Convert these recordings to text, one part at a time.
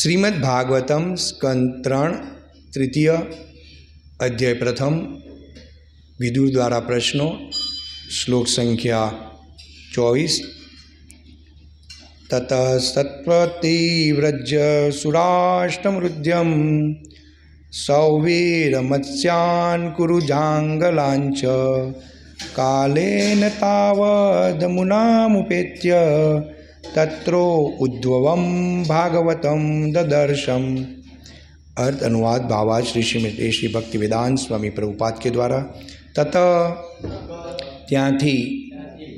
શ્રીમદ ભાગવતમ સ્કંદ ત્રણ તૃતીય અધ્યાય પ્રથમ વિદુર દ્વારા પ્રશ્નો શ્લોક સંખ્યા ચોવીસ તત સત્વતીવ્રજ સુરાષ્ટમૃદ્યમ સૌવીર મત્સ્યાન કુરુ જાંગલાંચ કાલેન તાવદ મુનામુપેત્ય तत्रो उद्भवम भागवतम ददर्शम अर्थ अनुवाद भावा श्री श्री श्री स्वामी प्रभुपाद के द्वारा तत ત્યાંથી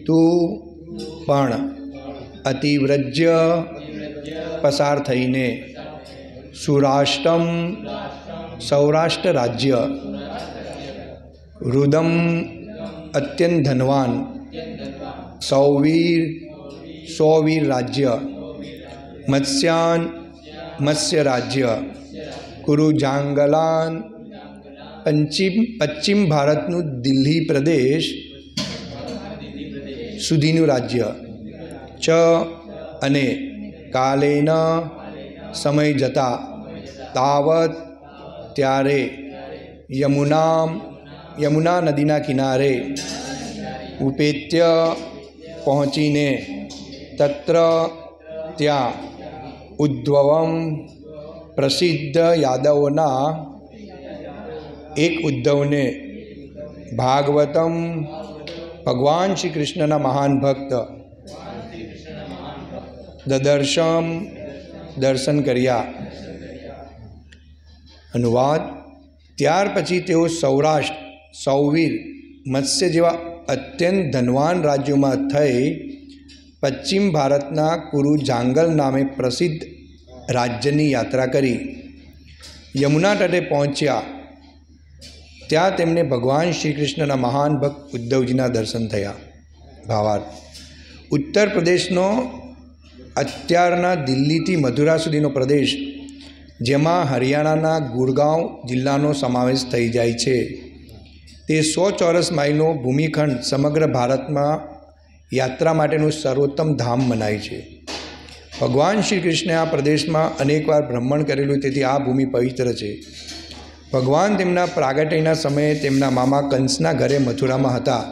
तू પણ અતિવ્રજ્ય પસાર થઈને સુરાષ્ટ્રમ સૌરાષ્ટ્ર રાજ્ય રુદમ અત્યંત ધનવાન સૌવીર સોવીર રાજ્ય મત્સ્યાન મત્સ્ય રાજ્ય ગુરુ જાંગલાન પશ્ચિમ પશ્ચિમ ભારતનું દિલ્હી પ્રદેશ સુધીનું રાજ્ય ચ અને કાલેન સમય જતાં તાવત ત્યારે યમુનામ યમુના નદીના કિનારે ઉપેત્ય પહોંચીને તત્ર ત્યાં ઉદ્ધવમ પ્રસિદ્ધ યાદવોના એક ઉદ્ધવને ભાગવતમ ભગવાન શ્રી કૃષ્ણના મહાન ભક્ત દદર્શમ દર્શન કર્યા અનુવાદ ત્યાર પછી તેઓ સૌરાષ્ટ્ર સૌવીર મત્સ્ય જેવા અત્યંત ધનવાન રાજ્યોમાં થઈ પશ્ચિમ ભારતના કુરુ જાંગલ નામે પ્રસિદ્ધ રાજ્યની યાત્રા કરી યમુના તટે પહોંચ્યા ત્યાં તેમને ભગવાન શ્રી કૃષ્ણના મહાન ભક્ત ઉદ્ધવજીના દર્શન થયા ભાવાર્થ ઉત્તર પ્રદેશનો અત્યારના દિલ્હીથી મધુરા સુધીનો પ્રદેશ જેમાં હરિયાણાના ગુરગાંવ જિલ્લાનો સમાવેશ થઈ જાય છે તે સો ચોરસ માઇલનો ભૂમિખંડ સમગ્ર ભારતમાં યાત્રા માટેનું સર્વોત્તમ ધામ મનાય છે ભગવાન શ્રી કૃષ્ણે આ પ્રદેશમાં અનેકવાર ભ્રમણ કરેલું તેથી આ ભૂમિ પવિત્ર છે ભગવાન તેમના પ્રાગટ્યના સમયે તેમના મામા કંસના ઘરે મથુરામાં હતા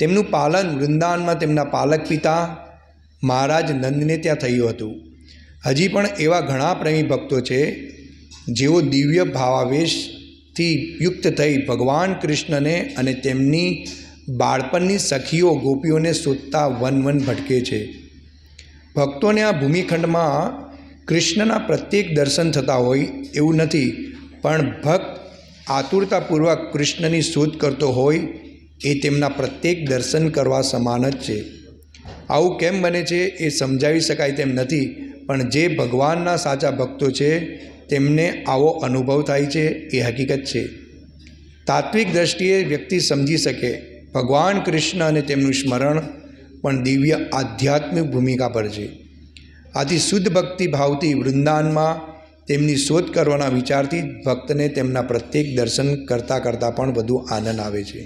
તેમનું પાલન વૃંદાવનમાં તેમના પાલક પિતા મહારાજ નંદને ત્યાં થયું હતું હજી પણ એવા ઘણા પ્રેમી ભક્તો છે જેઓ દિવ્ય ભાવાવેશથી યુક્ત થઈ ભગવાન કૃષ્ણને અને તેમની બાળપણની સખીઓ ગોપીઓને શોધતા વન વન ભટકે છે ભક્તોને આ ભૂમિખંડમાં કૃષ્ણના પ્રત્યેક દર્શન થતા હોય એવું નથી પણ ભક્ત આતુરતાપૂર્વક કૃષ્ણની શોધ કરતો હોય એ તેમના પ્રત્યેક દર્શન કરવા સમાન જ છે આવું કેમ બને છે એ સમજાવી શકાય તેમ નથી પણ જે ભગવાનના સાચા ભક્તો છે તેમને આવો અનુભવ થાય છે એ હકીકત છે તાત્વિક દ્રષ્ટિએ વ્યક્તિ સમજી શકે ભગવાન કૃષ્ણ અને તેમનું સ્મરણ પણ દિવ્ય આધ્યાત્મિક ભૂમિકા પર છે આથી શુદ્ધ ભક્તિ ભાવતી વૃંદાનમાં તેમની શોધ કરવાના વિચારથી ભક્તને તેમના પ્રત્યેક દર્શન કરતાં કરતાં પણ વધુ આનંદ આવે છે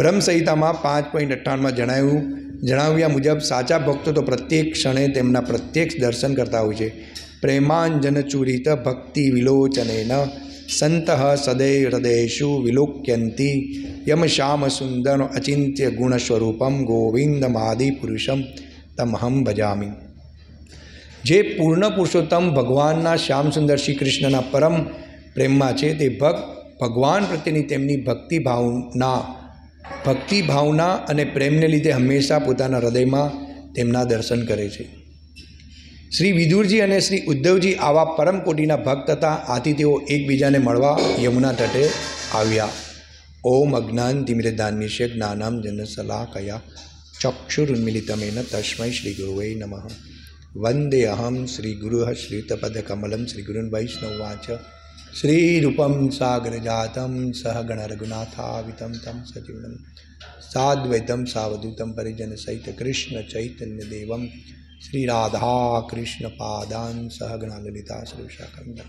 બ્રહ્મસંહિતામાં પાંચ પોઈન્ટ અઠ્ઠાણમાં જણાવ્યું જણાવ્યા મુજબ સાચા ભક્તો તો પ્રત્યેક ક્ષણે તેમના પ્રત્યક્ષ દર્શન કરતા હોય છે પ્રેમાંજન ચુરિત ભક્તિ વિલોચને ન સંતઃ સદૈ હૃદયશુ વિલોક્યંતી યમ શ્યામ સુંદર અચિંત્ય ગુણ સ્વરૂપમ ગોવિંદમાદિ પુરુષમ તમહમ ભજામી જે પૂર્ણ પુરુષોત્તમ ભગવાનના શ્યામ સુંદર શ્રી કૃષ્ણના પરમ પ્રેમમાં છે તે ભક્ત ભગવાન પ્રત્યેની તેમની ભક્તિ ભાવના ભક્તિ ભાવના અને પ્રેમને લીધે હંમેશા પોતાના હૃદયમાં તેમના દર્શન કરે છે શ્રી વિદુરજી અને શ્રી ઉદ્ધવજી આવા પરમકોટીના ભક્ત હતા આથી તેઓ એકબીજાને મળવા યમુના તટે આવ્યા ઓમ અજ્ઞાન તિમિરદાનમિષ્ય જ્ઞાનામ જન સલાહકયા ચક્ષુરુન્મિલિતમેન તસ્મૈ શ્રી ગુરુવે નમઃ વંદે અહમ શ્રી ગુરુ શ્રીતપદકમલમ શ્રી ગુરુન વૈષ્ણવવાચ શ્રીરૂપમ સાગર જાતમ સહગણ રઘુનાથાવિતમ તમ સજીવનમ સાદ્વૈતમ સાવધૂતમ પરિજન સહિત કૃષ્ણ ચૈતન્ય દેવમ श्री राधा कृष्ण पादान सहगणा ललिता सर्वशाखंड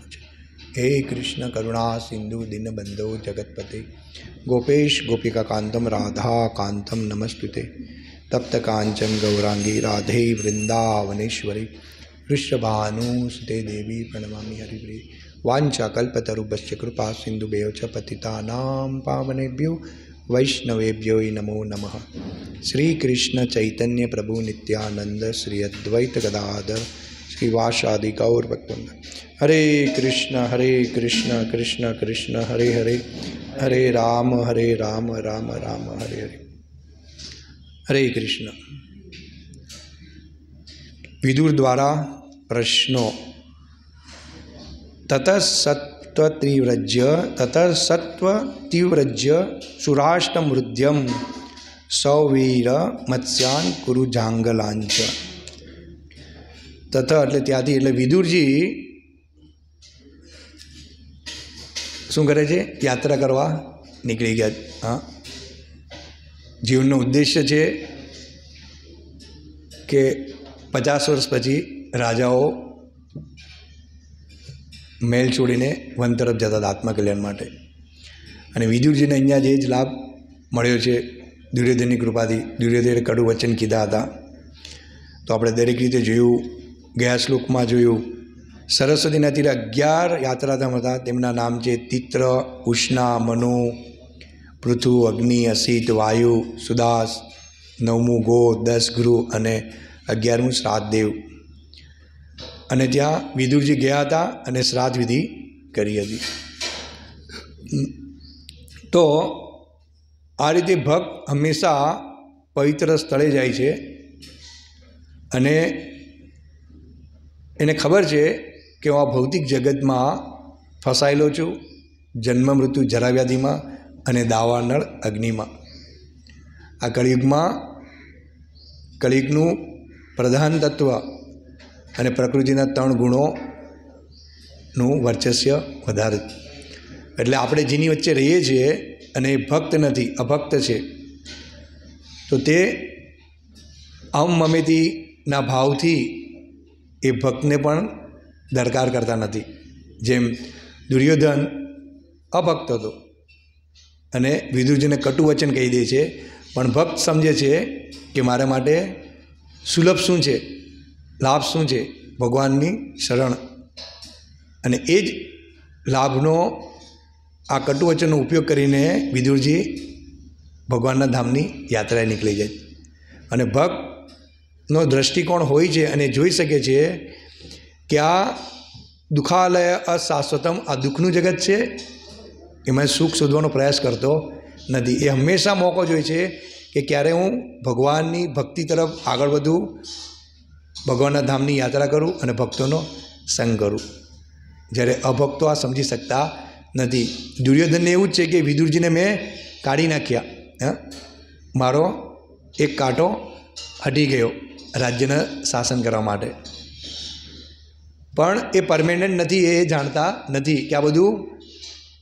हे कृष्ण करुणा सिंधु दीन बंधो जगतपते गोपेश गोपिका कांतम राधा कांतम नमस्तुते तप्त कांचन गौरांगी राधे वृंदावनेश्वरी ऋषभानुसुते देवी प्रणमा हरिप्रिय वाचा कल्पतरुभ्य कृपा सिंधुभ्यो च पावनेभ्यो वैष्णवेभ्यो नमो नम श्रीकृष्ण चैतन्य प्रभु नित्यानंद श्री अद्वैत गदाधर श्रीवासादि गौर हरे कृष्ण हरे कृष्ण कृष्ण कृष्ण हरे हरे हरे राम हरे राम राम राम हरे हरे हरे कृष्ण विदुर द्वारा प्रश्नों ततः सत्य સત્વતીવ્રજ્ય તતર સત્વતીવ્રજ્ય સુરાષ્ટમૃદ્યમ સૌવીર મત્સ્યાન કુરુ જાંગલાંચ તથા એટલે ત્યાંથી એટલે વિદુરજી શું કરે છે યાત્રા કરવા નીકળી ગયા હા જીવનનો ઉદ્દેશ્ય છે કે પચાસ વર્ષ પછી રાજાઓ મેલ છોડીને વન તરફ જતા હતા આત્મકલ્યાણ માટે અને વિદુરજીને અહીંયા જે જ લાભ મળ્યો છે દુર્યોધનની કૃપાથી દુર્યોધને કડુ વચન કીધા હતા તો આપણે દરેક રીતે જોયું ગયા શ્લોકમાં જોયું સરસ્વતીના તીરે અગિયાર યાત્રાધામ હતા તેમના નામ છે તિત્ર ઉષ્ણા મનુ પૃથુ અગ્નિ અસિત વાયુ સુદાસ નવમું ગો દસ ગુરુ અને અગિયારમું શ્રાદ્ધદેવ અને ત્યાં વિદુરજી ગયા હતા અને શ્રાદ્ધ વિધિ કરી હતી તો આ રીતે ભક્ત હંમેશા પવિત્ર સ્થળે જાય છે અને એને ખબર છે કે હું આ ભૌતિક જગતમાં ફસાયેલો છું જન્મ મૃત્યુ જરાવ્યાધિમાં અને દાવાનળ અગ્નિમાં આ કળિયુગમાં કળિયુગનું પ્રધાન તત્વ અને પ્રકૃતિના ત્રણ ગુણોનું વર્ચસ્ય વધારે એટલે આપણે જેની વચ્ચે રહીએ છીએ અને એ ભક્ત નથી અભક્ત છે તો તે અમ મમેતીના ભાવથી એ ભક્તને પણ દરકાર કરતા નથી જેમ દુર્યોધન અભક્ત હતો અને વિદુજીને કટુ વચન કહી દે છે પણ ભક્ત સમજે છે કે મારા માટે સુલભ શું છે લાભ શું છે ભગવાનની શરણ અને એ જ લાભનો આ કટુવચનનો ઉપયોગ કરીને વિદુરજી ભગવાનના ધામની યાત્રાએ નીકળી જાય અને ભક્તનો દ્રષ્ટિકોણ હોય છે અને જોઈ શકે છે કે આ દુઃખાલય અશાશ્વતમ આ દુઃખનું જગત છે એમાં સુખ શોધવાનો પ્રયાસ કરતો નથી એ હંમેશા મોકો જોઈએ છે કે ક્યારે હું ભગવાનની ભક્તિ તરફ આગળ વધું ભગવાનના ધામની યાત્રા કરું અને ભક્તોનો સંગ કરું જ્યારે અભક્તો આ સમજી શકતા નથી દુર્યોધનને એવું જ છે કે વિદુરજીને મેં કાઢી નાખ્યા હા મારો એક કાંટો હટી ગયો રાજ્યને શાસન કરવા માટે પણ એ પરમેનન્ટ નથી એ જાણતા નથી કે આ બધું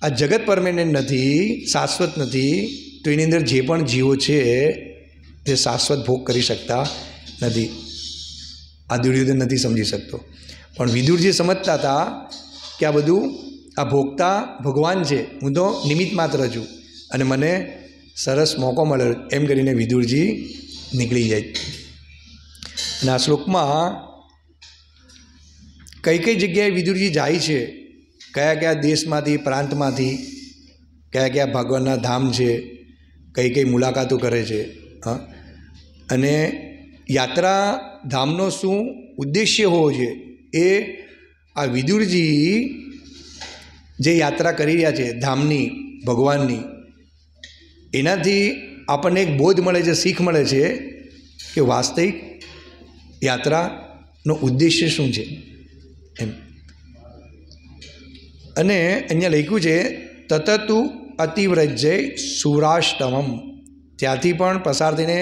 આ જગત પરમેનન્ટ નથી શાશ્વત નથી તો એની અંદર જે પણ જીવો છે તે શાશ્વત ભોગ કરી શકતા નથી આ દુર્યોધન નથી સમજી શકતો પણ વિદુરજી સમજતા હતા કે આ બધું આ ભોગતા ભગવાન છે હું તો નિમિત્ત માત્ર છું અને મને સરસ મોકો મળ્યો એમ કરીને વિદુરજી નીકળી જાય અને આ શ્લોકમાં કઈ કઈ જગ્યાએ વિદુરજી જાય છે કયા કયા દેશમાંથી પ્રાંતમાંથી કયા કયા ભગવાનના ધામ છે કઈ કઈ મુલાકાતો કરે છે હા અને યાત્રા ધામનો શું ઉદ્દેશ્ય હોવો જોઈએ એ આ વિદુરજી જે યાત્રા કરી રહ્યા છે ધામની ભગવાનની એનાથી આપણને એક બોધ મળે છે શીખ મળે છે કે વાસ્તવિક યાત્રાનો ઉદ્દેશ્ય શું છે એમ અને અહીંયા લખ્યું છે તતતુ અતિવ્રજ્ય સૌરાષ્ટ્રમમ ત્યાંથી પણ પસાર થઈને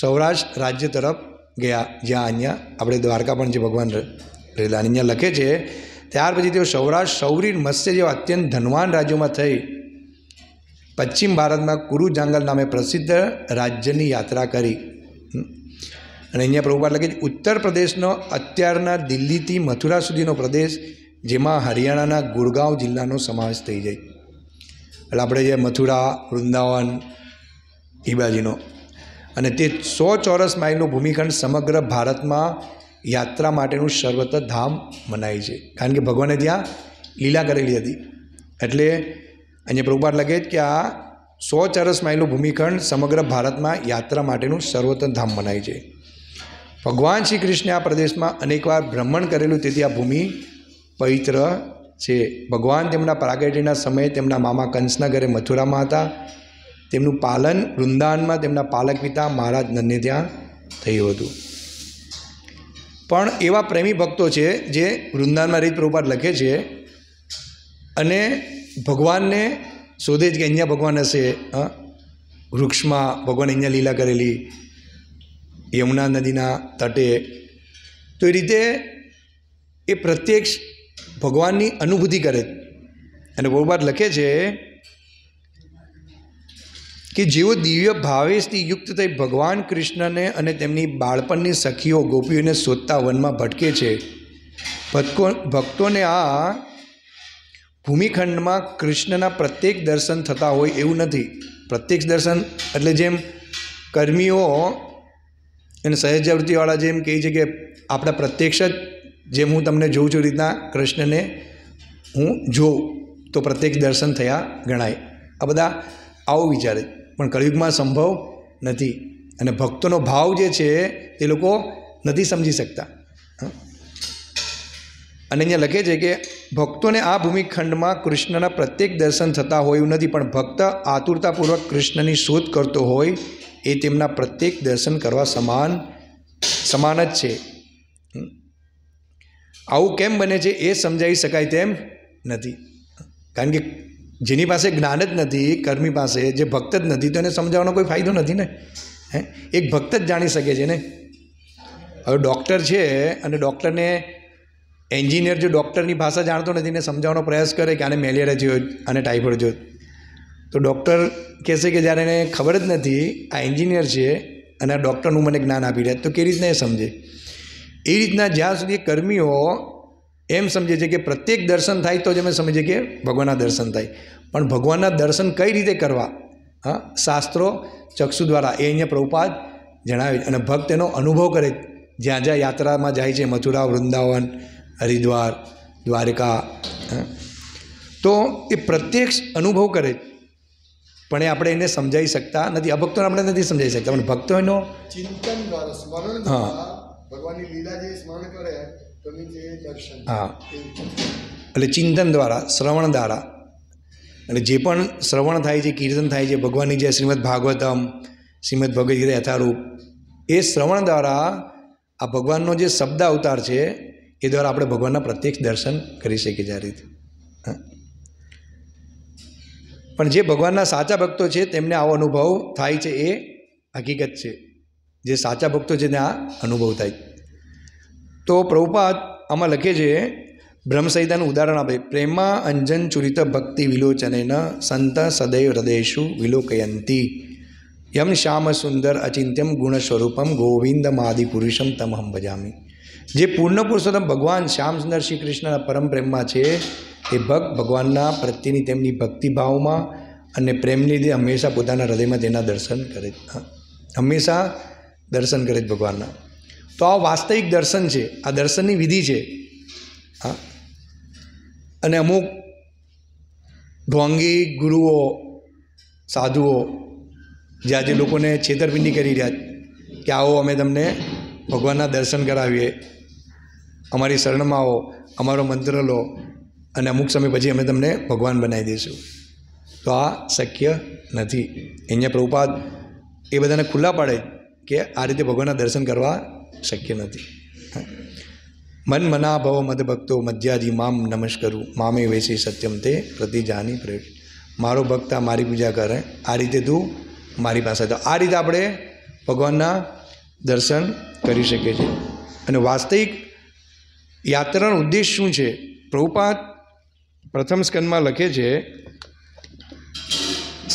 સૌરાષ્ટ્ર રાજ્ય તરફ ગયા જ્યાં અહીંયા આપણે દ્વારકા પણ છે ભગવાન રહેલા અને અહીંયા લખે છે ત્યાર પછી તેઓ સૌરાષ્ટ્ર સૌરી મત્સ્ય જેવા અત્યંત ધનવાન રાજ્યોમાં થઈ પશ્ચિમ ભારતમાં કુરુ જાંગલ નામે પ્રસિદ્ધ રાજ્યની યાત્રા કરી અને અહીંયા પ્રભુપાદ લખે છે ઉત્તર પ્રદેશનો અત્યારના દિલ્હીથી મથુરા સુધીનો પ્રદેશ જેમાં હરિયાણાના ગુરગાંવ જિલ્લાનો સમાવેશ થઈ જાય એટલે આપણે જે મથુરા વૃંદાવન એ બાજુનો અને તે સો ચોરસ માઇલનું ભૂમિખંડ સમગ્ર ભારતમાં યાત્રા માટેનું સર્વત્ર ધામ મનાય છે કારણ કે ભગવાને ત્યાં લીલા કરેલી હતી એટલે અહીંયા પ્રભુપાઠ લગે કે આ સો ચોરસ માઇલનું ભૂમિખંડ સમગ્ર ભારતમાં યાત્રા માટેનું સર્વત્ર ધામ મનાય છે ભગવાન શ્રી કૃષ્ણે આ પ્રદેશમાં અનેકવાર ભ્રમણ કરેલું તેથી આ ભૂમિ પવિત્ર છે ભગવાન તેમના પ્રાગટ્યના સમયે તેમના મામા કંસના ઘરે મથુરામાં હતા તેમનું પાલન વૃંદાવનમાં તેમના પાલક પિતા મહારાજ નંદને ત્યાં થયું હતું પણ એવા પ્રેમી ભક્તો છે જે વૃંદાવનમાં રીત પ્રભુપાદ લખે છે અને ભગવાનને શોધે જ કે અહીંયા ભગવાન હશે વૃક્ષમાં ભગવાન અહીંયા લીલા કરેલી યમુના નદીના તટે તો એ રીતે એ પ્રત્યક્ષ ભગવાનની અનુભૂતિ કરે અને પ્રભુપાદ લખે છે કે જેઓ દિવ્ય ભાવેશથી યુક્ત થઈ ભગવાન કૃષ્ણને અને તેમની બાળપણની સખીઓ ગોપીઓને શોધતા વનમાં ભટકે છે ભક્તો ભક્તોને આ ભૂમિખંડમાં કૃષ્ણના પ્રત્યેક દર્શન થતા હોય એવું નથી પ્રત્યક્ષ દર્શન એટલે જેમ કર્મીઓ અને સહેજાવૃત્તિવાળા જેમ કહે છે કે આપણા પ્રત્યક્ષ જ જેમ હું તમને જોઉં છું રીતના કૃષ્ણને હું જોઉં તો પ્રત્યક્ષ દર્શન થયા ગણાય આ બધા આવો વિચારે પણ કળિયુગમાં સંભવ નથી અને ભક્તોનો ભાવ જે છે તે લોકો નથી સમજી શકતા અને અહીંયા લખે છે કે ભક્તોને આ ભૂમિખંડમાં કૃષ્ણના પ્રત્યેક દર્શન થતા હોય એવું નથી પણ ભક્ત આતુરતાપૂર્વક કૃષ્ણની શોધ કરતો હોય એ તેમના પ્રત્યેક દર્શન કરવા સમાન સમાન જ છે આવું કેમ બને છે એ સમજાવી શકાય તેમ નથી કારણ કે જેની પાસે જ્ઞાન જ નથી કર્મી પાસે જે ભક્ત જ નથી તો એને સમજાવવાનો કોઈ ફાયદો નથી ને હે એક ભક્ત જ જાણી શકે છે ને હવે ડૉક્ટર છે અને ડૉક્ટરને એન્જિનિયર જો ડૉક્ટરની ભાષા જાણતો નથી ને સમજાવવાનો પ્રયાસ કરે કે આને મેલેરિયા જોયો આને ટાઈફોઇડ જોયો તો ડૉક્ટર કહેશે કે જ્યારે એને ખબર જ નથી આ એન્જિનિયર છે અને આ ડૉક્ટરનું મને જ્ઞાન આપી રહ્યા તો કેવી રીતના એ સમજે એ રીતના જ્યાં સુધી કર્મીઓ એમ સમજે છે કે પ્રત્યેક દર્શન થાય તો જ અમે સમજીએ કે ભગવાનના દર્શન થાય પણ ભગવાનના દર્શન કઈ રીતે કરવા હા શાસ્ત્રો ચક્ષુ દ્વારા એ અહીંયા પ્રભુપાદ જણાવે અને ભક્ત એનો અનુભવ કરે જ્યાં જ્યાં યાત્રામાં જાય છે મથુરા વૃંદાવન હરિદ્વાર દ્વારકા તો એ પ્રત્યક્ષ અનુભવ કરે પણ એ આપણે એને સમજાવી શકતા નથી અભક્તોને આપણે નથી સમજાવી શકતા પણ ભક્તો એનો ચિંતન દ્વારા સ્મરણ હા ભગવાનની લીલા જે સ્મરણ કરે હા એટલે ચિંતન દ્વારા શ્રવણ દ્વારા એટલે જે પણ શ્રવણ થાય છે કીર્તન થાય છે ભગવાનની જે શ્રીમદ ભાગવતમ શ્રીમદ ભગવદ ગીતા યથારૂપ એ શ્રવણ દ્વારા આ ભગવાનનો જે શબ્દ અવતાર છે એ દ્વારા આપણે ભગવાનના પ્રત્યક્ષ દર્શન કરી શકીએ છીએ આ રીતે પણ જે ભગવાનના સાચા ભક્તો છે તેમને આવો અનુભવ થાય છે એ હકીકત છે જે સાચા ભક્તો છે તેને આ અનુભવ થાય છે તો પ્રભુપાદ આમાં લખે છે બ્રહ્મસંહિતાનું ઉદાહરણ આપે પ્રેમા અંજન ચુરિત ભક્તિ વિલોચનેન સંત સદૈવ હૃદયશુ વિલોકયંતી યમ શ્યામ સુંદર અચિંત્યમ ગુણ સ્વરૂપમ ગોવિંદ માદિ પુરુષમ તમહમ ભજામી જે પૂર્ણ પુરુષોત્તમ ભગવાન શ્યામ સુંદર શ્રી કૃષ્ણના પરમ પ્રેમમાં છે તે ભક્ત ભગવાનના પ્રત્યેની તેમની ભક્તિભાવમાં અને પ્રેમની લીધે હંમેશા પોતાના હૃદયમાં તેના દર્શન કરે હંમેશા દર્શન કરે ભગવાનના તો આ વાસ્તવિક દર્શન છે આ દર્શનની વિધિ છે હા અને અમુક ઢોંગી ગુરુઓ સાધુઓ જે આજે લોકોને છેતરપિંડી કરી રહ્યા કે આવો અમે તમને ભગવાનના દર્શન કરાવીએ અમારી શરણમાં આવો અમારો મંત્ર લો અને અમુક સમય પછી અમે તમને ભગવાન બનાવી દઈશું તો આ શક્ય નથી અહીંયા પ્રભુપાદ એ બધાને ખુલ્લા પાડે કે આ રીતે ભગવાનના દર્શન કરવા શક્ય નથી મન મનાભવ મદભક્તો મધ્યાજી મામ નમસ્કરું મામે વેસી સત્યમ તે પ્રતિજાની પ્રેર મારો ભક્ત આ મારી પૂજા કરે આ રીતે તું મારી પાસે તો આ રીતે આપણે ભગવાનના દર્શન કરી શકીએ છીએ અને વાસ્તવિક યાત્રાનો ઉદ્દેશ શું છે પ્રભુપાત પ્રથમ સ્કંદમાં લખે છે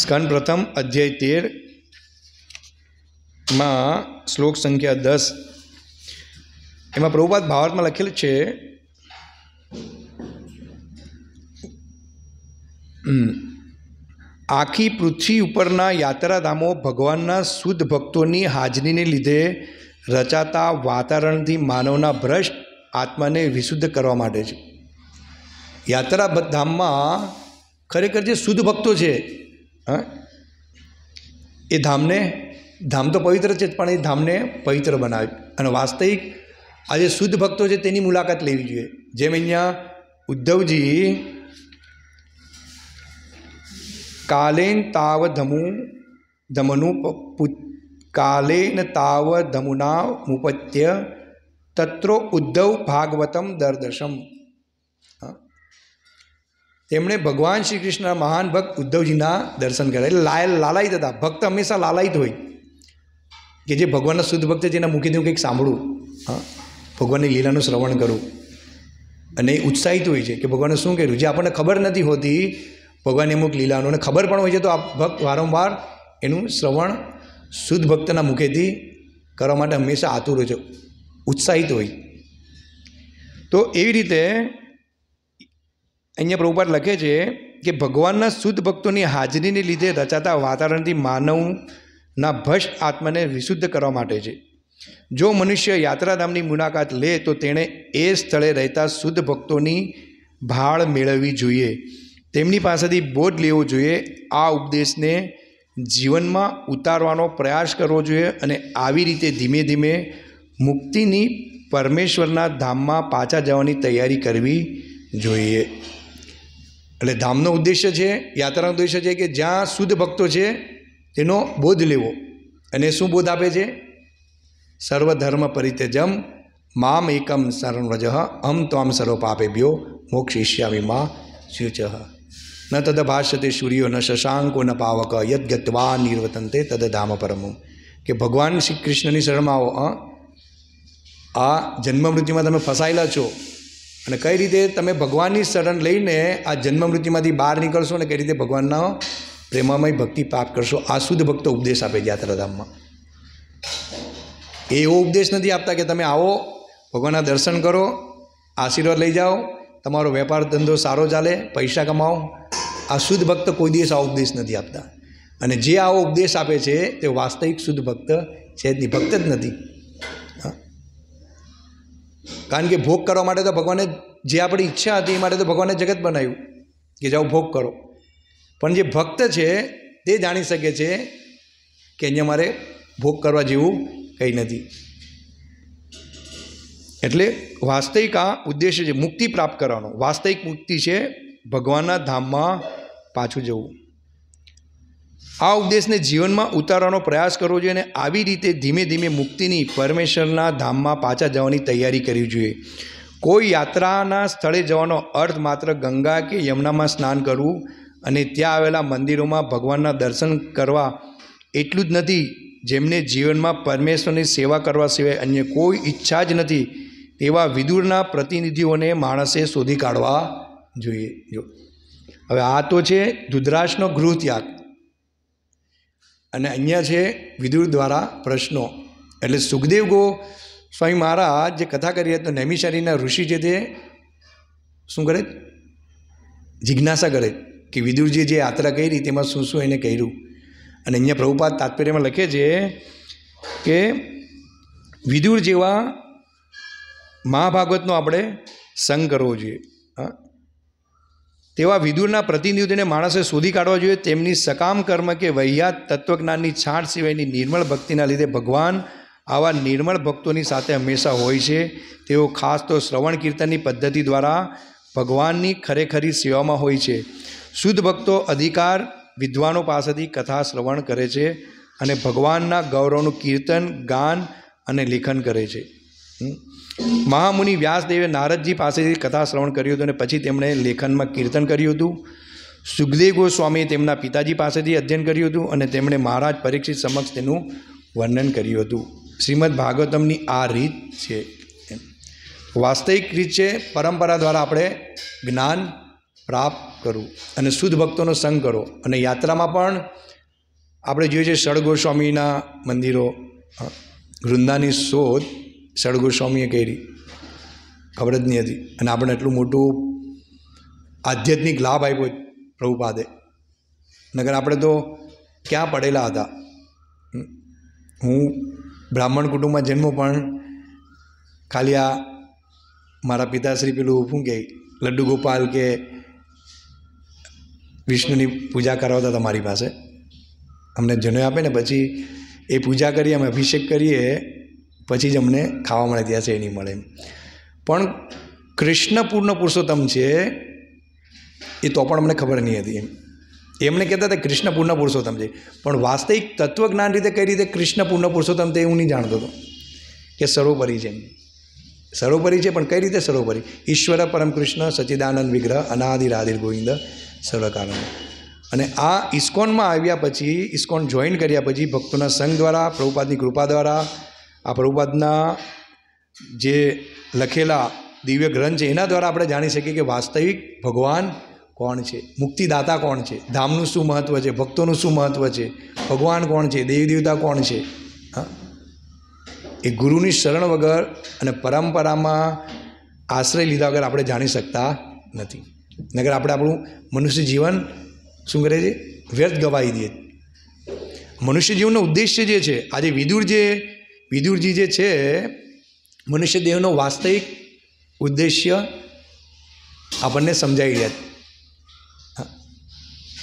સ્કંદ પ્રથમ અધ્યાય તેર માં શ્લોક સંખ્યા દસ એમાં પ્રભુપાદ ભાવાર્થમાં લખેલું છે આખી પૃથ્વી ઉપરના યાત્રાધામો ભગવાનના શુદ્ધ ભક્તોની હાજરીને લીધે રચાતા વાતાવરણથી માનવના ભ્રષ્ટ આત્માને વિશુદ્ધ કરવા માટે છે યાત્રા ધામમાં ખરેખર જે શુદ્ધ ભક્તો છે હા એ ધામને ધામ તો પવિત્ર છે જ પણ એ ધામને પવિત્ર બનાવ્યું અને વાસ્તવિક આજે શુદ્ધ ભક્તો છે તેની મુલાકાત લેવી જોઈએ જેમ અહીંયા ઉદ્ધવજી કાલેન તાવ ધમુ ધમનુ કાલેન તાવ ધમુના મુપત્ય તત્રો ઉદ્ધવ ભાગવતમ દરદશમ તેમણે ભગવાન શ્રી કૃષ્ણના મહાન ભક્ત ઉદ્ધવજીના દર્શન કર્યા એટલે લાય લાલાયિત હતા ભક્ત હંમેશા લાલાયિત હોય કે જે ભગવાનના શુદ્ધ ભક્ત જેના મૂકી દેવું કંઈક સાંભળવું હા ભગવાનની લીલાનું શ્રવણ કરું અને એ ઉત્સાહિત હોય છે કે ભગવાને શું કર્યું જે આપણને ખબર નથી હોતી ભગવાનની અમુક લીલાનું અને ખબર પણ હોય છે તો આ ભક્ત વારંવાર એનું શ્રવણ શુદ્ધ ભક્તના મુખેથી કરવા માટે હંમેશા આતુર હોય છે ઉત્સાહિત હોય તો એવી રીતે અહીંયા પ્રભુપાદ લખે છે કે ભગવાનના શુદ્ધ ભક્તોની હાજરીને લીધે રચાતા વાતાવરણથી માનવના ભષ્ટ આત્માને વિશુદ્ધ કરવા માટે છે જો મનુષ્ય યાત્રાધામની મુલાકાત લે તો તેણે એ સ્થળે રહેતા શુદ્ધ ભક્તોની ભાળ મેળવવી જોઈએ તેમની પાસેથી બોધ લેવો જોઈએ આ ઉપદેશને જીવનમાં ઉતારવાનો પ્રયાસ કરવો જોઈએ અને આવી રીતે ધીમે ધીમે મુક્તિની પરમેશ્વરના ધામમાં પાછા જવાની તૈયારી કરવી જોઈએ એટલે ધામનો ઉદ્દેશ્ય છે યાત્રાનો ઉદ્દેશ્ય છે કે જ્યાં શુદ્ધ ભક્તો છે તેનો બોધ લેવો અને શું બોધ આપે છે સર્વધર્મ પરિત્યજમ મામ એકમ શરણ્વજ અમ ત્વામ સર્વ પાપેભ્યો મોક્ષિષ્યામિ મા સ્યુચ ન તદ ભાષ્યતે સૂર્યો ન શશાંકો ન પાવક યદ્ગત્વા નિર્વતંતે તદ ધામ પરમું કે ભગવાન શ્રી કૃષ્ણની શરણમાં આવો આ જન્મ મૃત્યુમાં તમે ફસાયેલા છો અને કઈ રીતે તમે ભગવાનની શરણ લઈને આ જન્મ મૃત્યુમાંથી બહાર નીકળશો અને કઈ રીતે ભગવાનના પ્રેમામય ભક્તિ પાપ કરશો આ શુદ્ધ ભક્તો ઉપદેશ આપે યાત્રાધામમાં એ એવો ઉપદેશ નથી આપતા કે તમે આવો ભગવાનના દર્શન કરો આશીર્વાદ લઈ જાઓ તમારો વેપાર ધંધો સારો ચાલે પૈસા કમાવો આ શુદ્ધ ભક્ત કોઈ દિવસ આ ઉપદેશ નથી આપતા અને જે આવો ઉપદેશ આપે છે તે વાસ્તવિક શુદ્ધ ભક્ત છે જ નહીં ભક્ત જ નથી કારણ કે ભોગ કરવા માટે તો ભગવાને જે આપણી ઈચ્છા હતી એ માટે તો ભગવાને જગત બનાવ્યું કે જાઓ ભોગ કરો પણ જે ભક્ત છે તે જાણી શકે છે કે અહીંયા મારે ભોગ કરવા જેવું કંઈ નથી એટલે વાસ્તવિક આ ઉદ્દેશ્ય છે મુક્તિ પ્રાપ્ત કરવાનો વાસ્તવિક મુક્તિ છે ભગવાનના ધામમાં પાછું જવું આ ઉપદેશને જીવનમાં ઉતારવાનો પ્રયાસ કરવો જોઈએ અને આવી રીતે ધીમે ધીમે મુક્તિની પરમેશ્વરના ધામમાં પાછા જવાની તૈયારી કરવી જોઈએ કોઈ યાત્રાના સ્થળે જવાનો અર્થ માત્ર ગંગા કે યમુનામાં સ્નાન કરવું અને ત્યાં આવેલા મંદિરોમાં ભગવાનના દર્શન કરવા એટલું જ નથી જેમને જીવનમાં પરમેશ્વરની સેવા કરવા સિવાય અન્ય કોઈ ઈચ્છા જ નથી તેવા વિદુરના પ્રતિનિધિઓને માણસે શોધી કાઢવા જોઈએ જો હવે આ તો છે ધુધરાશનો ગૃહત્યાગ અને અહીંયા છે વિદુર દ્વારા પ્રશ્નો એટલે સુખદેવ ગો સ્વામી મહારાજ જે કથા કરી તો નૈમિશારીના ઋષિ જે તે શું કરે જિજ્ઞાસા કરે કે વિદુરજી જે યાત્રા કરી તેમાં શું શું એને કર્યું અને અહીંયા પ્રભુપાદ તાત્પર્યમાં લખે છે કે વિદુર જેવા મહાભાગવતનો આપણે સંગ કરવો જોઈએ હા તેવા વિદુરના પ્રતિનિધિઓને માણસે શોધી કાઢવા જોઈએ તેમની સકામ કર્મ કે વૈયાત તત્વજ્ઞાનની છાંટ સિવાયની નિર્મળ ભક્તિના લીધે ભગવાન આવા નિર્મળ ભક્તોની સાથે હંમેશા હોય છે તેઓ ખાસ તો શ્રવણ કીર્તનની પદ્ધતિ દ્વારા ભગવાનની ખરેખરી સેવામાં હોય છે શુદ્ધ ભક્તો અધિકાર વિદ્વાનો પાસેથી કથા શ્રવણ કરે છે અને ભગવાનના ગૌરવનું કીર્તન ગાન અને લેખન કરે છે મહામુનિ વ્યાસદેવે નારદજી પાસેથી કથા શ્રવણ કર્યું હતું અને પછી તેમણે લેખનમાં કીર્તન કર્યું હતું સુખદેવ ગોસ્વામીએ તેમના પિતાજી પાસેથી અધ્યયન કર્યું હતું અને તેમણે મહારાજ પરીક્ષિત સમક્ષ તેનું વર્ણન કર્યું હતું શ્રીમદ ભાગવતમની આ રીત છે વાસ્તવિક રીત છે પરંપરા દ્વારા આપણે જ્ઞાન પ્રાપ્ત કરવું અને શુદ્ધ ભક્તોનો સંગ કરો અને યાત્રામાં પણ આપણે જોઈએ છીએ સળગોસ્વામીના મંદિરો વૃંદાની શોધ સળગોસ્વામીએ કરી ખબર જ નહીં હતી અને આપણને એટલું મોટું આધ્યાત્મિક લાભ આપ્યો પ્રભુપાદે નગર આપણે તો ક્યાં પડેલા હતા હું બ્રાહ્મણ કુટુંબમાં જન્મ પણ ખાલી આ મારા પિતાશ્રી પેલું શું કે લડ્ડુ ગોપાલ કે વિષ્ણુની પૂજા કરાવતા તમારી પાસે અમને જનોય આપે ને પછી એ પૂજા કરીએ અમે અભિષેક કરીએ પછી જ અમને ખાવા મળે ત્યાં છે એ નહીં મળે એમ પણ કૃષ્ણ પૂર્ણ પુરુષોત્તમ છે એ તો પણ અમને ખબર નહીં હતી એમ એમણે કહેતા હતા કૃષ્ણ પૂર્ણ પુરુષોત્તમ છે પણ વાસ્તવિક તત્વજ્ઞાન રીતે કઈ રીતે કૃષ્ણ પૂર્ણ પુરુષોત્તમ તે હું નહીં જાણતો હતો કે સર્વોપરી છે સર્વોપરી છે પણ કઈ રીતે સર્વોપરી ઈશ્વર પરમ કૃષ્ણ સચિદાનંદ વિગ્રહ અનાદિ રાધિર ગોવિંદ સર્વકારણ અને આ ઇસ્કોનમાં આવ્યા પછી ઇસ્કોન જોઈન કર્યા પછી ભક્તોના સંઘ દ્વારા પ્રભુપાદની કૃપા દ્વારા આ પ્રભુપાદના જે લખેલા દિવ્ય ગ્રંથ છે એના દ્વારા આપણે જાણી શકીએ કે વાસ્તવિક ભગવાન કોણ છે મુક્તિદાતા કોણ છે ધામનું શું મહત્ત્વ છે ભક્તોનું શું મહત્વ છે ભગવાન કોણ છે દેવી દેવતા કોણ છે એ ગુરુની શરણ વગર અને પરંપરામાં આશ્રય લીધા વગર આપણે જાણી શકતા નથી નગર આપણે આપણું મનુષ્ય જીવન શું કરે છે વ્યર્થ ગવાઈ દે મનુષ્ય જીવનનો ઉદ્દેશ્ય જે છે આજે વિદુર જે વિદુરજી જે છે મનુષ્ય દેવનો વાસ્તવિક ઉદ્દેશ્ય આપણને સમજાવી દે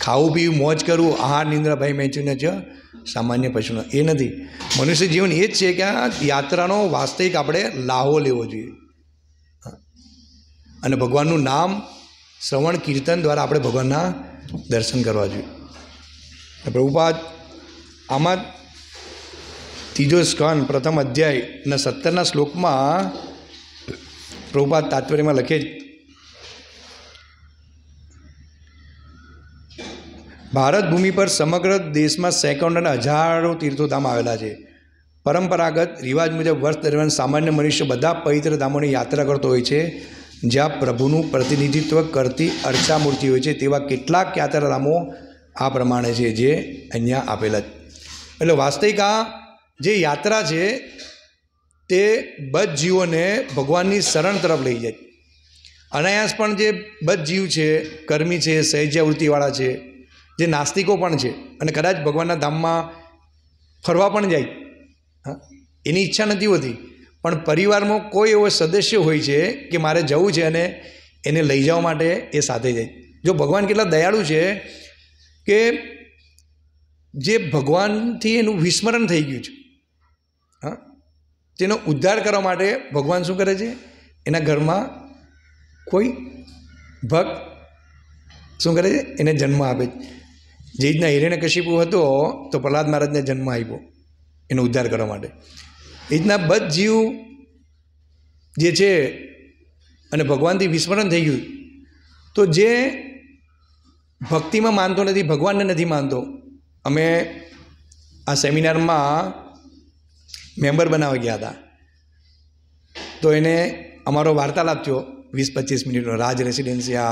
ખાવું પીવું મોજ કરવું આહાર નિંદ્રા ભાઈ મેચ્યું છે સામાન્ય પશુનો એ નથી મનુષ્ય જીવન એ જ છે કે આ યાત્રાનો વાસ્તવિક આપણે લાહો લેવો જોઈએ અને ભગવાનનું નામ શ્રવણ કીર્તન દ્વારા આપણે ભગવાનના દર્શન કરવા જોઈએ પ્રભુપાદ આમાં ત્રીજો સ્કન પ્રથમ અધ્યાય અને સત્તરના શ્લોકમાં પ્રભુપાદ તાત્પર્યમાં લખે જ ભારત ભૂમિ પર સમગ્ર દેશમાં સેંકડો અને હજારો તીર્થોધામ આવેલા છે પરંપરાગત રિવાજ મુજબ વર્ષ દરમિયાન સામાન્ય મનુષ્ય બધા પવિત્ર ધામોની યાત્રા કરતો હોય છે જ્યાં પ્રભુનું પ્રતિનિધિત્વ કરતી અર્ચા મૂર્તિ હોય છે તેવા કેટલાક યાત્રાધામો આ પ્રમાણે છે જે અહીંયા આપેલા છે એટલે વાસ્તવિક આ જે યાત્રા છે તે બધ જીવોને ભગવાનની શરણ તરફ લઈ જાય અનાયાસ પણ જે બધ જીવ છે કર્મી છે સહેજ્યાવૃત્તિવાળા છે જે નાસ્તિકો પણ છે અને કદાચ ભગવાનના ધામમાં ફરવા પણ જાય એની ઈચ્છા નથી હોતી પણ પરિવારમાં કોઈ એવો સદસ્ય હોય છે કે મારે જવું છે અને એને લઈ જવા માટે એ સાથે જાય જો ભગવાન કેટલા દયાળુ છે કે જે ભગવાનથી એનું વિસ્મરણ થઈ ગયું છે હા તેનો ઉદ્ધાર કરવા માટે ભગવાન શું કરે છે એના ઘરમાં કોઈ ભક્ત શું કરે છે એને જન્મ આપે છે જે રીતના હિરણ્ય હિરણ્યકશિપુ હતો તો પ્રહલાદ મહારાજને જન્મ આપ્યો એનો ઉદ્ધાર કરવા માટે રીતના બધ જીવ જે છે અને ભગવાનથી વિસ્મરણ થઈ ગયું તો જે ભક્તિમાં માનતો નથી ભગવાનને નથી માનતો અમે આ સેમિનારમાં મેમ્બર બનાવી ગયા હતા તો એને અમારો વાર્તાલાપ થયો વીસ પચીસ મિનિટનો રાજ રેસિડેન્સી આ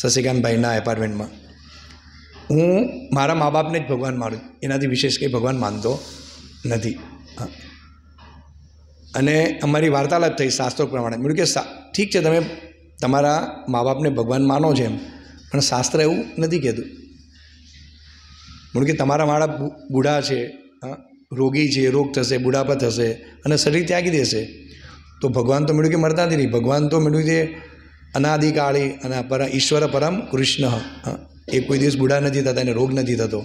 શશિકાંતભાઈના એપાર્ટમેન્ટમાં હું મારા મા બાપને જ ભગવાન મારું એનાથી વિશેષ કંઈ ભગવાન માનતો નથી હા અને અમારી વાર્તાલાપ થઈ શાસ્ત્રો પ્રમાણે મેં કે ઠીક છે તમે તમારા મા બાપને ભગવાન માનો છે એમ પણ શાસ્ત્ર એવું નથી કહેતું મૂળ કે તમારા માળા બૂઢા છે રોગી છે રોગ થશે બુઢાપા થશે અને શરીર ત્યાગી દેશે તો ભગવાન તો મેળ્યું કે મરતા નથી નહીં ભગવાન તો મેળ્યું કે અનાદિકાળી અને પર ઈશ્વર પરમ કૃષ્ણ એ કોઈ દિવસ બુઢા નથી થતા એને રોગ નથી થતો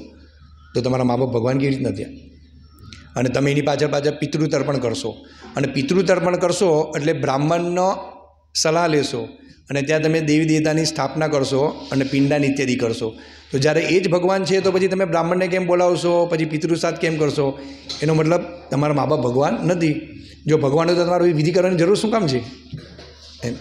તો તમારા મા બાપ ભગવાન કેવી રીતના નથી અને તમે એની પાછળ પાછળ તર્પણ કરશો અને પિતૃ તર્પણ કરશો એટલે બ્રાહ્મણનો સલાહ લેશો અને ત્યાં તમે દેવી દેવતાની સ્થાપના કરશો અને પિંડાન ઇત્યાદિ કરશો તો જ્યારે એ જ ભગવાન છે તો પછી તમે બ્રાહ્મણને કેમ બોલાવશો પછી પિતૃસાદ કેમ કરશો એનો મતલબ તમારા મા બાપ ભગવાન નથી જો ભગવાન હોય તો તમારે વિધિ કરવાની જરૂર શું કામ છે એમ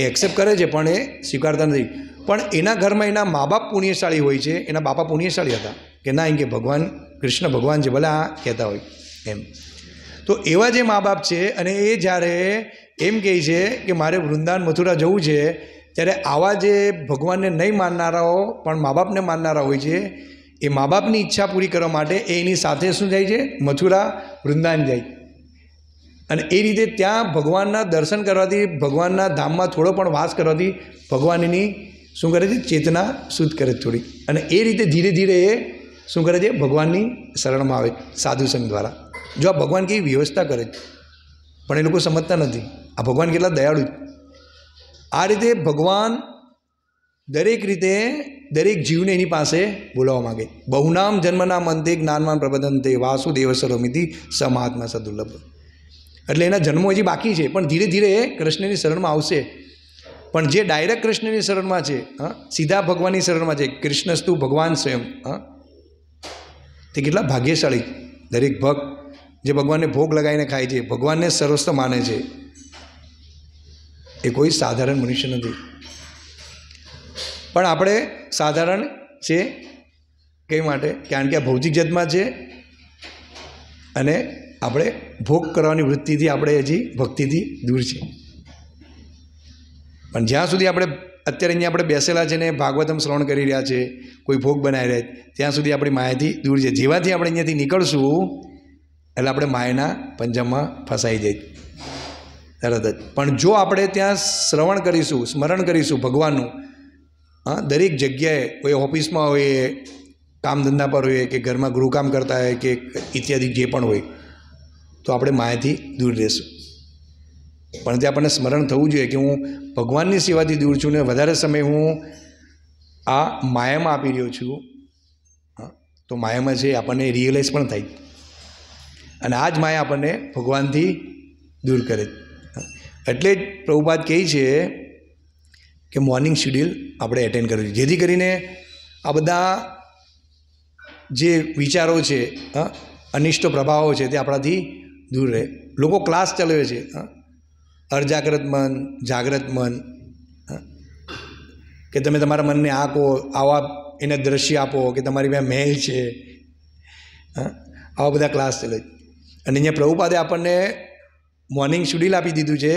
એ એક્સેપ્ટ કરે છે પણ એ સ્વીકારતા નથી પણ એના ઘરમાં એના મા બાપ પુણ્યશાળી હોય છે એના બાપા પુણ્યશાળી હતા કે ના એમ કે ભગવાન કૃષ્ણ ભગવાન જે ભલે આ કહેતા હોય એમ તો એવા જે મા બાપ છે અને એ જ્યારે એમ કહે છે કે મારે વૃંદાવન મથુરા જવું છે ત્યારે આવા જે ભગવાનને નહીં માનનારાઓ પણ મા બાપને માનનારા હોય છે એ મા બાપની ઈચ્છા પૂરી કરવા માટે એ એની સાથે શું જાય છે મથુરા વૃંદાવન જાય અને એ રીતે ત્યાં ભગવાનના દર્શન કરવાથી ભગવાનના ધામમાં થોડો પણ વાસ કરવાથી ભગવાનની શું કરે છે ચેતના શુદ્ધ કરે છે થોડી અને એ રીતે ધીરે ધીરે એ શું કરે છે ભગવાનની શરણમાં આવે સાધુ સંઘ દ્વારા જો આ ભગવાન કેવી વ્યવસ્થા કરે છે પણ એ લોકો સમજતા નથી આ ભગવાન કેટલા દયાળુ આ રીતે ભગવાન દરેક રીતે દરેક જીવને એની પાસે બોલાવવા માંગે બહુનામ જન્મનામ અંતે જ્ઞાનમાન પ્રબંધંતે વાસુદેવ સરોમિતિ સમાત્મા સદુર્લભ એટલે એના જન્મો હજી બાકી છે પણ ધીરે ધીરે કૃષ્ણની શરણમાં આવશે પણ જે ડાયરેક્ટ કૃષ્ણની શરણમાં છે હા સીધા ભગવાનની શરણમાં છે કૃષ્ણસ્તુ ભગવાન સ્વયં હા તે કેટલા ભાગ્યશાળી દરેક ભક્ત જે ભગવાનને ભોગ લગાવીને ખાય છે ભગવાનને સર્વસ્વ માને છે એ કોઈ સાધારણ મનુષ્ય નથી પણ આપણે સાધારણ છે કઈ માટે કારણ કે આ ભૌતિક જતમાં છે અને આપણે ભોગ કરવાની વૃત્તિથી આપણે હજી ભક્તિથી દૂર છે પણ જ્યાં સુધી આપણે અત્યારે અહીંયા આપણે બેસેલા છે ને ભાગવતમ શ્રવણ કરી રહ્યા છે કોઈ ભોગ બનાવી રહ્યા છે ત્યાં સુધી આપણી માયાથી દૂર છે જેવાથી આપણે અહીંયાથી નીકળશું એટલે આપણે માયના પંજામાં ફસાઈ જઈ તરત જ પણ જો આપણે ત્યાં શ્રવણ કરીશું સ્મરણ કરીશું ભગવાનનું હા દરેક જગ્યાએ કોઈ ઓફિસમાં હોય કામ ધંધા પર હોઈએ કે ઘરમાં ગૃહકામ કરતા હોય કે ઇત્યાદિ જે પણ હોય તો આપણે માયાથી દૂર રહેશું પણ તે આપણને સ્મરણ થવું જોઈએ કે હું ભગવાનની સેવાથી દૂર છું ને વધારે સમય હું આ માયામાં આપી રહ્યો છું તો માયામાં છે આપણને રિયલાઇઝ પણ થાય અને આ જ માયા આપણને ભગવાનથી દૂર કરે એટલે જ પ્રભુપાત કહે છે કે મોર્નિંગ શેડ્યુલ આપણે એટેન્ડ કરવું જોઈએ જેથી કરીને આ બધા જે વિચારો છે અનિષ્ટ પ્રભાવો છે તે આપણાથી દૂર રહે લોકો ક્લાસ ચલાવે છે હા અર્ધજાગ્રત મન જાગ્રત મન કે તમે તમારા મનને આ કહો આવા એને દ્રશ્ય આપો કે તમારી પાસે મહેલ છે આવા બધા ક્લાસ ચાલે અને અહીંયા પ્રભુપાદે આપણને મોર્નિંગ શેડ્યુલ આપી દીધું છે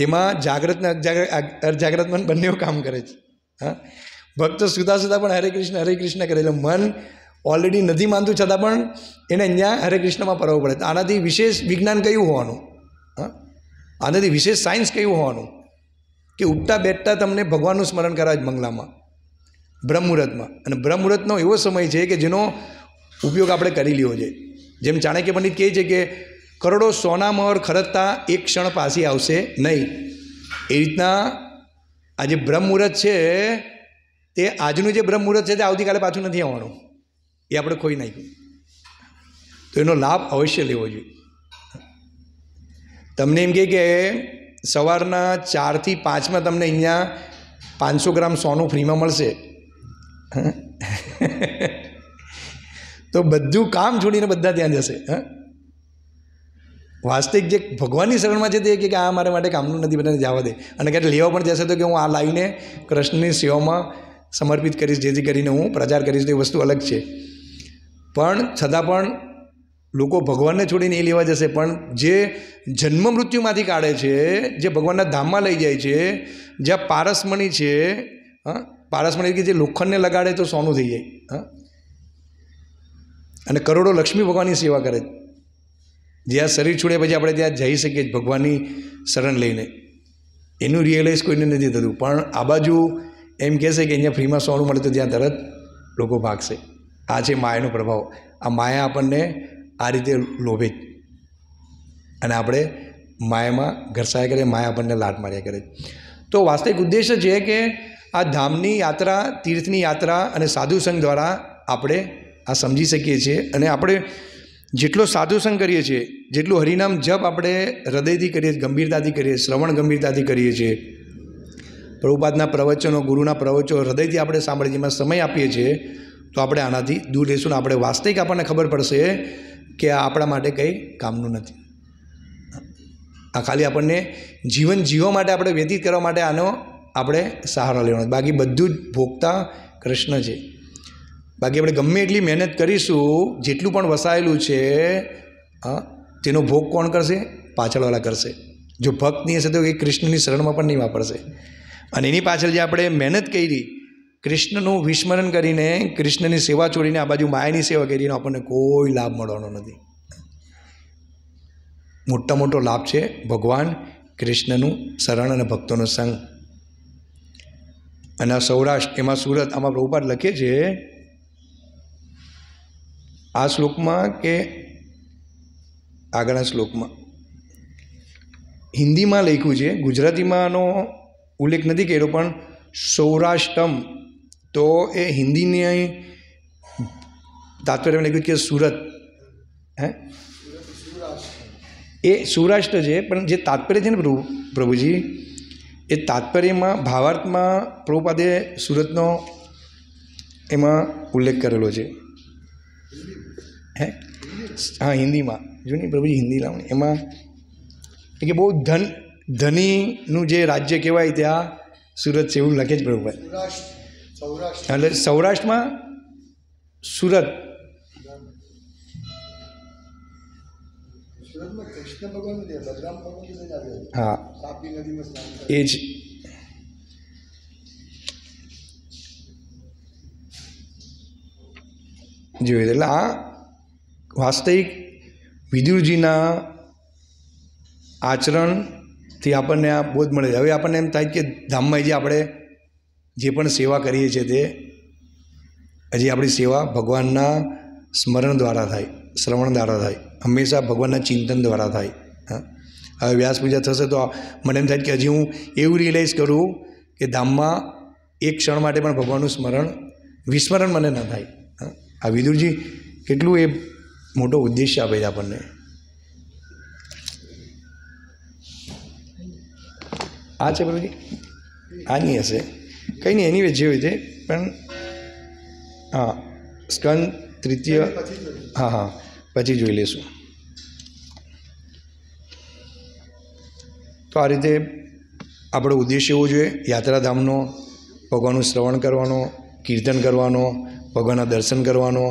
જેમાં જાગ્રત ને મન બંનેઓ કામ કરે છે હા ભક્તો સુધા સુધા પણ હરે કૃષ્ણ હરે કૃષ્ણ કરે એટલે મન ઓલરેડી નથી માનતું છતાં પણ એને અહીંયા હરે કૃષ્ણમાં પરવું પડે આનાથી વિશેષ વિજ્ઞાન કયું હોવાનું હા આનાથી વિશેષ સાયન્સ કયું હોવાનું કે ઉઠતા બેઠતા તમને ભગવાનનું સ્મરણ કરાવે બંગલામાં બ્રહ્મુહૂર્તમાં અને બ્રહ્મુહૂર્તનો એવો સમય છે કે જેનો ઉપયોગ આપણે કરી લેવો છે જેમ ચાણક્ય પંડિત કહે છે કે કરોડો સોનામર ખરતતા એક ક્ષણ પાસી આવશે નહીં એ રીતના આ જે બ્રહ્મુહૂર્ત છે તે આજનું જે બ્રહ્મુહૂર્ત છે તે આવતીકાલે પાછું નથી આવવાનું એ આપણે ખોઈ નાખ્યું તો એનો લાભ અવશ્ય લેવો જોઈએ તમને એમ કહે કે સવારના ચારથી પાંચમાં તમને અહીંયા પાંચસો ગ્રામ સોનું ફ્રીમાં મળશે તો બધું કામ છોડીને બધા ત્યાં જશે હા વાસ્તવિક જે ભગવાનની શરણમાં છે તે કે આ મારા માટે કામનું નથી બધાને જવા દે અને ક્યારે લેવા પણ જશે તો કે હું આ લાવીને કૃષ્ણની સેવામાં સમર્પિત કરીશ જેથી કરીને હું પ્રચાર કરીશ તો એ વસ્તુ અલગ છે પણ છતાં પણ લોકો ભગવાનને છોડીને એ લેવા જશે પણ જે જન્મ મૃત્યુમાંથી કાઢે છે જે ભગવાનના ધામમાં લઈ જાય છે જ્યાં પારસમણી છે હા પારસમણી કે જે લોખંડને લગાડે તો સોનું થઈ જાય હં અને કરોડો લક્ષ્મી ભગવાનની સેવા કરે જ્યાં શરીર છોડે પછી આપણે ત્યાં જઈ શકીએ ભગવાનની શરણ લઈને એનું રિયલાઇઝ કોઈને નથી થતું પણ આ બાજુ એમ કહેશે કે અહીંયા ફ્રીમાં સોનું મળે તો ત્યાં તરત લોકો ભાગશે આ છે માયાનો પ્રભાવ આ માયા આપણને આ રીતે લોભે અને આપણે માયામાં ઘરસાયા કરીએ માયા આપણને લાટ માર્યા કરે તો વાસ્તવિક ઉદ્દેશ છે કે આ ધામની યાત્રા તીર્થની યાત્રા અને સાધુ સંઘ દ્વારા આપણે આ સમજી શકીએ છીએ અને આપણે જેટલો સાધુ સંઘ કરીએ છીએ જેટલું હરિનામ જપ આપણે હૃદયથી કરીએ ગંભીરતાથી કરીએ શ્રવણ ગંભીરતાથી કરીએ છીએ પ્રભુપાદના પ્રવચનો ગુરુના પ્રવચનો હૃદયથી આપણે સાંભળીએ જેમાં સમય આપીએ છીએ તો આપણે આનાથી દૂર રહીશું ને આપણે વાસ્તવિક આપણને ખબર પડશે કે આ આપણા માટે કંઈ કામનું નથી આ ખાલી આપણને જીવન જીવવા માટે આપણે વ્યતીત કરવા માટે આનો આપણે સહારો લેવાનો બાકી બધું જ ભોગતા કૃષ્ણ છે બાકી આપણે ગમે એટલી મહેનત કરીશું જેટલું પણ વસાયેલું છે તેનો ભોગ કોણ કરશે પાછળવાળા કરશે જો ભક્ત નહીં હશે તો એ કૃષ્ણની શરણમાં પણ નહીં વાપરશે અને એની પાછળ જે આપણે મહેનત કરી કૃષ્ણનું વિસ્મરણ કરીને કૃષ્ણની સેવા છોડીને આ બાજુ માયાની સેવા કરીને આપણને કોઈ લાભ મળવાનો નથી મોટો મોટો લાભ છે ભગવાન કૃષ્ણનું શરણ અને ભક્તોનો સંગ અને આ સૌરાષ્ટ્ર એમાં સુરત આમાં પ્રભુપાદ લખે છે આ શ્લોકમાં કે આગળના શ્લોકમાં હિન્દીમાં લખ્યું છે ગુજરાતીમાં આનો ઉલ્લેખ નથી કર્યો પણ સૌરાષ્ટ્રમ તો એ હિન્દીની અહીં તાત્પર્ય લખ્યું કે સુરત હે એ સૌરાષ્ટ્ર છે પણ જે તાત્પર્ય છે ને પ્રભુ પ્રભુજી એ તાત્પર્યમાં ભાવાર્થમાં પ્રભુપાદે સુરતનો એમાં ઉલ્લેખ કરેલો છે હે હા હિન્દીમાં જો નહીં પ્રભુજી હિન્દી લાવણી એમાં કે બહુ ધન ધનીનું જે રાજ્ય કહેવાય ત્યાં સુરત છે એવું લખે જ પ્રભુભાઈ એટલે સૌરાષ્ટ્રમાં સુરત હા એ જ જોયું એટલે આ વાસ્તવિક વિદુરજીના આચરણથી આપણને આ બોધ મળે છે હવે આપણને એમ થાય કે ધામમાં જે આપણે જે પણ સેવા કરીએ છીએ તે હજી આપણી સેવા ભગવાનના સ્મરણ દ્વારા થાય શ્રવણ દ્વારા થાય હંમેશા ભગવાનના ચિંતન દ્વારા થાય હા હવે વ્યાસ પૂજા થશે તો મને એમ થાય કે હજી હું એવું રિયલાઇઝ કરું કે ધામમાં એક ક્ષણ માટે પણ ભગવાનનું સ્મરણ વિસ્મરણ મને ન થાય હા આ વિદુરજી કેટલું એ મોટો ઉદ્દેશ્ય આપે છે આપણને આ છે પ્રભુજી આ નહીં હશે કંઈ નહીં એની વે જે હોય તે પણ હા સ્કંદ તૃતીય હા હા પછી જોઈ લઈશું તો આ રીતે આપણો ઉદ્દેશ એવો જોઈએ યાત્રાધામનો ભગવાનનું શ્રવણ કરવાનો કીર્તન કરવાનો ભગવાનના દર્શન કરવાનો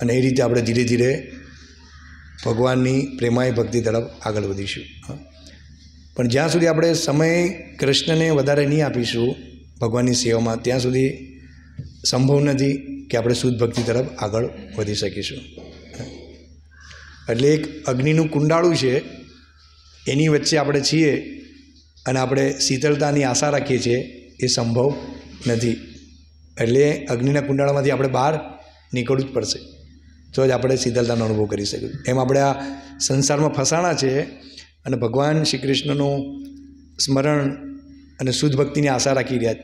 અને એ રીતે આપણે ધીરે ધીરે ભગવાનની પ્રેમાય ભક્તિ તરફ આગળ વધીશું હા પણ જ્યાં સુધી આપણે સમય કૃષ્ણને વધારે નહીં આપીશું ભગવાનની સેવામાં ત્યાં સુધી સંભવ નથી કે આપણે શુદ્ધ ભક્તિ તરફ આગળ વધી શકીશું એટલે એક અગ્નિનું કુંડાળું છે એની વચ્ચે આપણે છીએ અને આપણે શીતળતાની આશા રાખીએ છીએ એ સંભવ નથી એટલે અગ્નિના કુંડાળામાંથી આપણે બહાર નીકળવું જ પડશે તો જ આપણે શીતળતાનો અનુભવ કરી શકીએ એમ આપણે આ સંસારમાં ફસાણા છે અને ભગવાન શ્રી કૃષ્ણનું સ્મરણ અને શુદ્ધ ભક્તિની આશા રાખી રહ્યા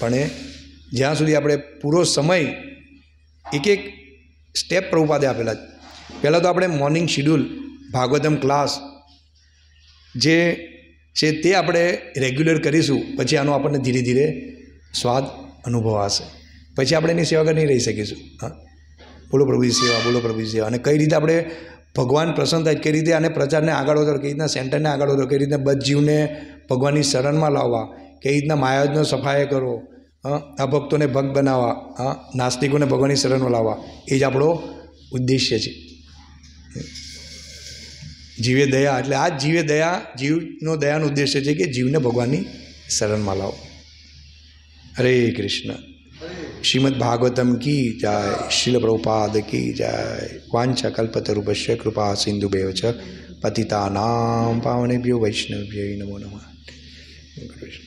પણ એ જ્યાં સુધી આપણે પૂરો સમય એક એક સ્ટેપ પ્રભુપાદે આપેલા પહેલાં તો આપણે મોર્નિંગ શિડ્યુલ ભાગવતમ ક્લાસ જે છે તે આપણે રેગ્યુલર કરીશું પછી આનો આપણને ધીરે ધીરે સ્વાદ અનુભવ અનુભવાશે પછી આપણે એની સેવા કરી નહીં રહી શકીશું હા બોલો પ્રભુજી સેવા બોલો પ્રભુજી સેવા અને કઈ રીતે આપણે ભગવાન પ્રસન્ન થાય કઈ રીતે આને પ્રચારને આગળ વધારો કઈ રીતના સેન્ટરને આગળ વધારો કઈ રીતના જીવને ભગવાનની શરણમાં લાવવા કઈ રીતના માયાજનો સફાય કરવો હા ભક્તોને ભક્ત બનાવવા હં નાસ્તિકોને ભગવાનની શરણમાં લાવવા એ જ આપણો ઉદ્દેશ્ય છે જીવે દયા એટલે આ જીવે દયા જીવનો દયાનો ઉદ્દેશ્ય છે કે જીવને ભગવાનની શરણમાં લાવો હરે કૃષ્ણ શ્રીમદ ભાગવતમ કી જય શિલ પ્રભુપાદ કી જય વાંછા કલ્પતરુપશ્ય કૃપા સિંધુભેવ છ પતિતાનામ પાવનેભ્યો વૈષ્ણવ્ય નમો નમઃ કૃષ્ણ